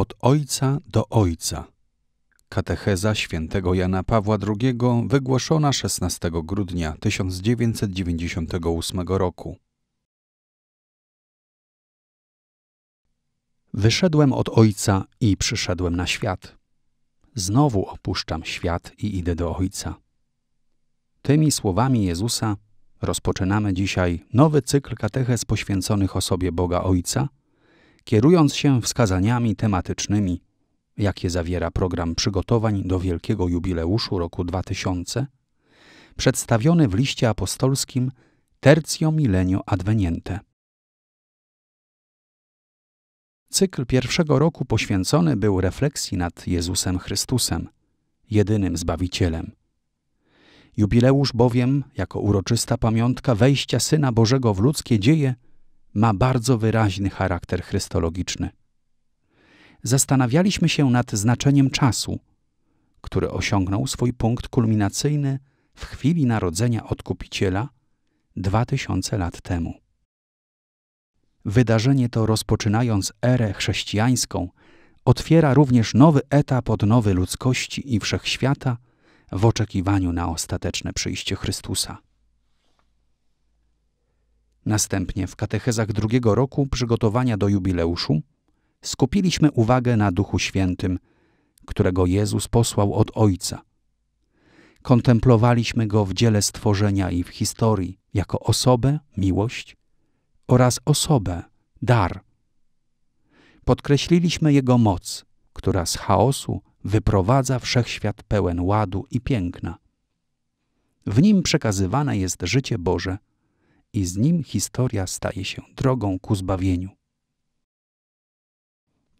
Od ojca do ojca. Katecheza świętego Jana Pawła II wygłoszona 16 grudnia 1998 roku. Wyszedłem od Ojca i przyszedłem na świat. Znowu opuszczam świat i idę do Ojca. Tymi słowami Jezusa rozpoczynamy dzisiaj nowy cykl kateches poświęconych osobie Boga Ojca – kierując się wskazaniami tematycznymi, jakie zawiera program przygotowań do wielkiego jubileuszu roku 2000, przedstawiony w liście apostolskim Tercio Milenio Adveniente. Cykl pierwszego roku poświęcony był refleksji nad Jezusem Chrystusem, jedynym Zbawicielem. Jubileusz bowiem, jako uroczysta pamiątka wejścia Syna Bożego w ludzkie dzieje, ma bardzo wyraźny charakter chrystologiczny. Zastanawialiśmy się nad znaczeniem czasu, który osiągnął swój punkt kulminacyjny w chwili narodzenia odkupiciela dwa tysiące lat temu. Wydarzenie to, rozpoczynając erę chrześcijańską, otwiera również nowy etap odnowy ludzkości i wszechświata w oczekiwaniu na ostateczne przyjście Chrystusa. Następnie w katechezach drugiego roku przygotowania do jubileuszu skupiliśmy uwagę na Duchu Świętym, którego Jezus posłał od Ojca. Kontemplowaliśmy Go w dziele stworzenia i w historii jako osobę, miłość oraz osobę, dar. Podkreśliliśmy Jego moc, która z chaosu wyprowadza wszechświat pełen ładu i piękna. W nim przekazywane jest życie Boże – i z nim historia staje się drogą ku zbawieniu.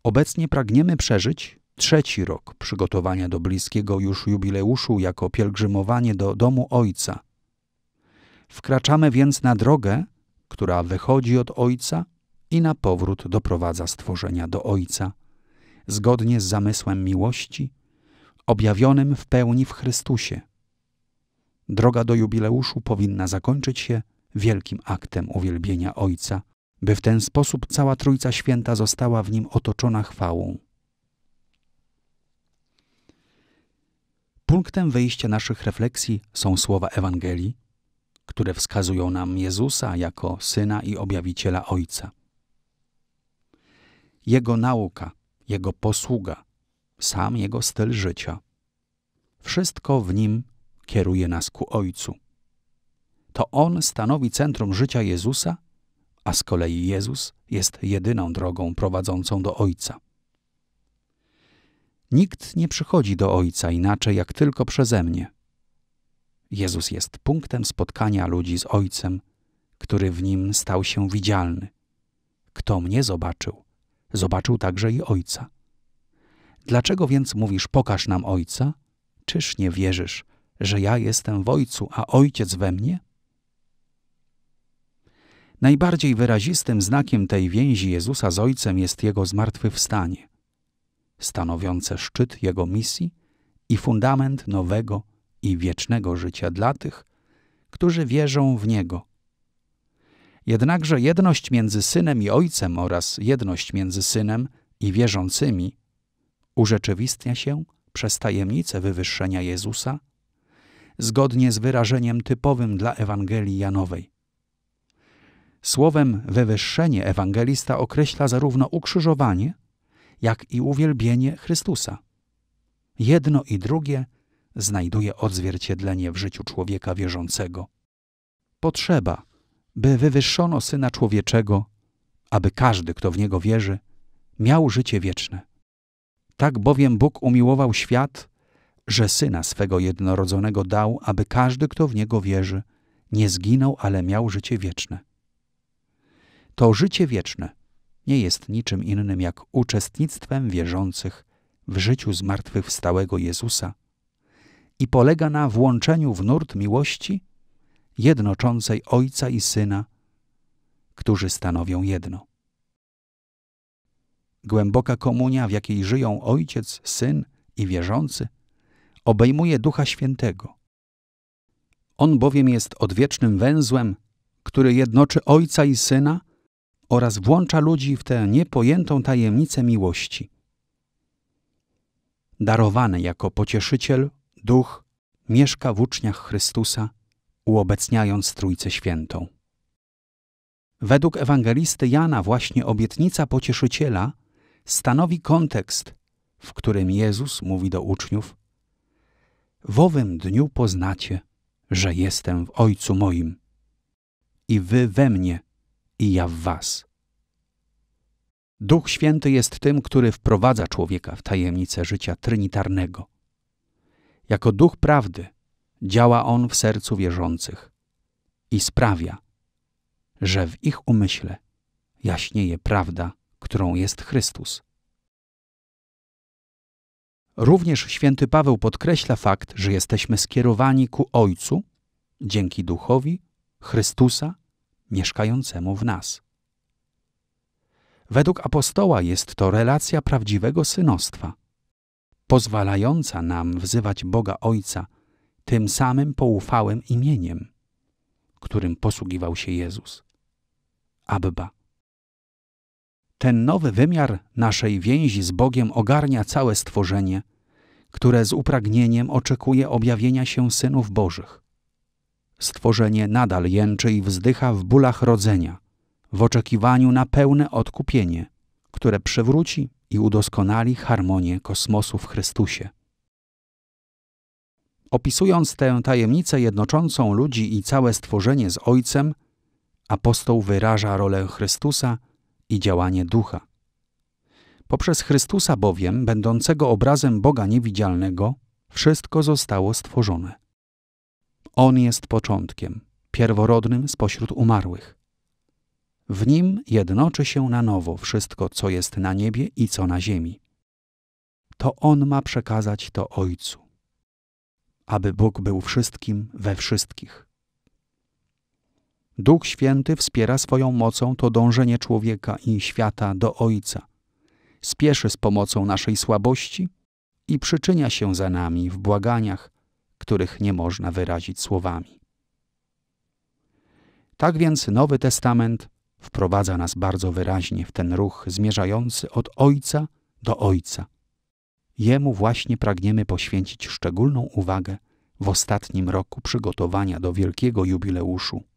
Obecnie pragniemy przeżyć trzeci rok przygotowania do bliskiego już jubileuszu jako pielgrzymowanie do domu Ojca. Wkraczamy więc na drogę, która wychodzi od Ojca i na powrót doprowadza stworzenia do Ojca, zgodnie z zamysłem miłości, objawionym w pełni w Chrystusie. Droga do jubileuszu powinna zakończyć się wielkim aktem uwielbienia Ojca, by w ten sposób cała Trójca Święta została w nim otoczona chwałą. Punktem wyjścia naszych refleksji są słowa Ewangelii, które wskazują nam Jezusa jako Syna i Objawiciela Ojca. Jego nauka, Jego posługa, sam Jego styl życia. Wszystko w Nim kieruje nas ku Ojcu to on stanowi centrum życia Jezusa, a z kolei Jezus jest jedyną drogą prowadzącą do Ojca. Nikt nie przychodzi do Ojca inaczej jak tylko przeze mnie. Jezus jest punktem spotkania ludzi z Ojcem, który w nim stał się widzialny. Kto mnie zobaczył, zobaczył także i Ojca. Dlaczego więc mówisz pokaż nam Ojca? Czyż nie wierzysz, że ja jestem w Ojcu, a Ojciec we mnie? Najbardziej wyrazistym znakiem tej więzi Jezusa z Ojcem jest Jego zmartwychwstanie, stanowiące szczyt Jego misji i fundament nowego i wiecznego życia dla tych, którzy wierzą w Niego. Jednakże jedność między Synem i Ojcem oraz jedność między Synem i wierzącymi urzeczywistnia się przez tajemnicę wywyższenia Jezusa, zgodnie z wyrażeniem typowym dla Ewangelii Janowej – Słowem wywyższenie ewangelista określa zarówno ukrzyżowanie, jak i uwielbienie Chrystusa. Jedno i drugie znajduje odzwierciedlenie w życiu człowieka wierzącego. Potrzeba, by wywyższono Syna Człowieczego, aby każdy, kto w Niego wierzy, miał życie wieczne. Tak bowiem Bóg umiłował świat, że Syna swego jednorodzonego dał, aby każdy, kto w Niego wierzy, nie zginął, ale miał życie wieczne to życie wieczne nie jest niczym innym jak uczestnictwem wierzących w życiu zmartwychwstałego Jezusa i polega na włączeniu w nurt miłości jednoczącej Ojca i Syna, którzy stanowią jedno. Głęboka komunia, w jakiej żyją Ojciec, Syn i wierzący, obejmuje Ducha Świętego. On bowiem jest odwiecznym węzłem, który jednoczy Ojca i Syna oraz włącza ludzi w tę niepojętą tajemnicę miłości. Darowany jako pocieszyciel, duch mieszka w uczniach Chrystusa, uobecniając Trójcę Świętą. Według ewangelisty Jana właśnie obietnica pocieszyciela stanowi kontekst, w którym Jezus mówi do uczniów: W owym dniu poznacie, że jestem w Ojcu moim i wy we mnie i ja w was. Duch Święty jest tym, który wprowadza człowieka w tajemnicę życia trynitarnego. Jako duch prawdy działa on w sercu wierzących i sprawia, że w ich umyśle jaśnieje prawda, którą jest Chrystus. Również święty Paweł podkreśla fakt, że jesteśmy skierowani ku Ojcu dzięki Duchowi, Chrystusa mieszkającemu w nas. Według apostoła jest to relacja prawdziwego synostwa, pozwalająca nam wzywać Boga Ojca tym samym poufałym imieniem, którym posługiwał się Jezus. Abba. Ten nowy wymiar naszej więzi z Bogiem ogarnia całe stworzenie, które z upragnieniem oczekuje objawienia się synów Bożych. Stworzenie nadal jęczy i wzdycha w bólach rodzenia, w oczekiwaniu na pełne odkupienie, które przywróci i udoskonali harmonię kosmosu w Chrystusie. Opisując tę tajemnicę jednoczącą ludzi i całe stworzenie z Ojcem, apostoł wyraża rolę Chrystusa i działanie Ducha. Poprzez Chrystusa bowiem, będącego obrazem Boga niewidzialnego, wszystko zostało stworzone. On jest początkiem, pierworodnym spośród umarłych. W nim jednoczy się na nowo wszystko, co jest na niebie i co na ziemi. To on ma przekazać to Ojcu, aby Bóg był wszystkim we wszystkich. Duch Święty wspiera swoją mocą to dążenie człowieka i świata do Ojca. Spieszy z pomocą naszej słabości i przyczynia się za nami w błaganiach, których nie można wyrazić słowami. Tak więc Nowy Testament wprowadza nas bardzo wyraźnie w ten ruch zmierzający od Ojca do Ojca. Jemu właśnie pragniemy poświęcić szczególną uwagę w ostatnim roku przygotowania do wielkiego jubileuszu